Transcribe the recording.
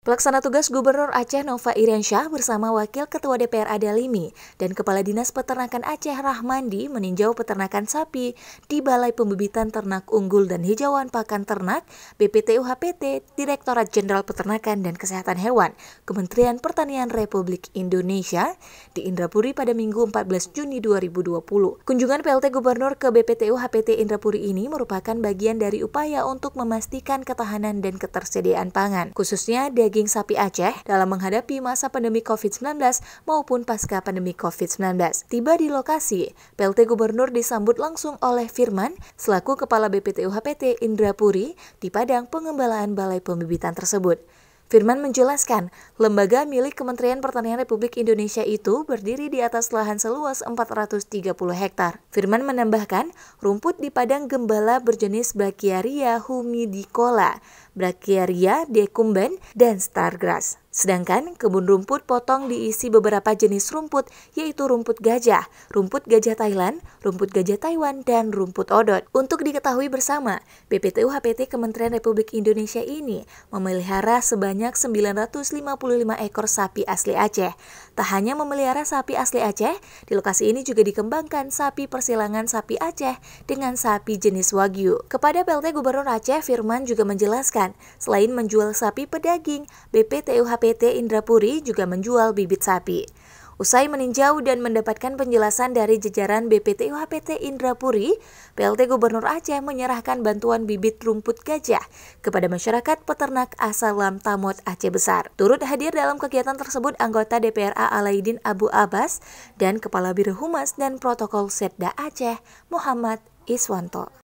Pelaksana tugas Gubernur Aceh Nova Iriansyah bersama Wakil Ketua DPR Adalimi dan Kepala Dinas Peternakan Aceh Rahmandi meninjau peternakan sapi di Balai Pembibitan Ternak Unggul dan Hijauan Pakan Ternak, BPTUHPT, Direktorat Jenderal Peternakan dan Kesehatan Hewan, Kementerian Pertanian Republik Indonesia di Indrapuri pada Minggu 14 Juni 2020. Kunjungan PLT Gubernur ke BPTUHPT Indrapuri ini merupakan bagian dari upaya untuk memastikan ketahanan dan ketersediaan pangan, khususnya dari daging sapi Aceh dalam menghadapi masa pandemi COVID-19 maupun pasca pandemi COVID-19. Tiba di lokasi, PLT Gubernur disambut langsung oleh Firman selaku Kepala BPTU HPT Indrapuri di Padang Pengembalaan Balai Pembibitan tersebut. Firman menjelaskan, lembaga milik Kementerian Pertanian Republik Indonesia itu berdiri di atas lahan seluas 430 hektar. Firman menambahkan, rumput di padang gembala berjenis Brachiaria humidicola, Brachiaria decumbens dan stargrass. Sedangkan kebun rumput potong diisi beberapa jenis rumput, yaitu rumput gajah, rumput gajah Thailand, rumput gajah Taiwan, dan rumput odot. Untuk diketahui bersama, BPTU HPT Kementerian Republik Indonesia ini memelihara sebanyak 955 ekor sapi asli Aceh. Tak hanya memelihara sapi asli Aceh, di lokasi ini juga dikembangkan sapi persilangan sapi Aceh dengan sapi jenis Wagyu. Kepada PLT Gubernur Aceh, Firman juga menjelaskan, selain menjual sapi pedaging, BPTU HPT PT Indrapuri juga menjual bibit sapi. Usai meninjau dan mendapatkan penjelasan dari jajaran BPT UHPT Indrapuri, PLT Gubernur Aceh menyerahkan bantuan bibit rumput gajah kepada masyarakat peternak asal Lam Tamot Aceh Besar. Turut hadir dalam kegiatan tersebut anggota DPRA Alaidin Abu Abbas dan Kepala Biro Humas dan Protokol Setda Aceh Muhammad Iswanto.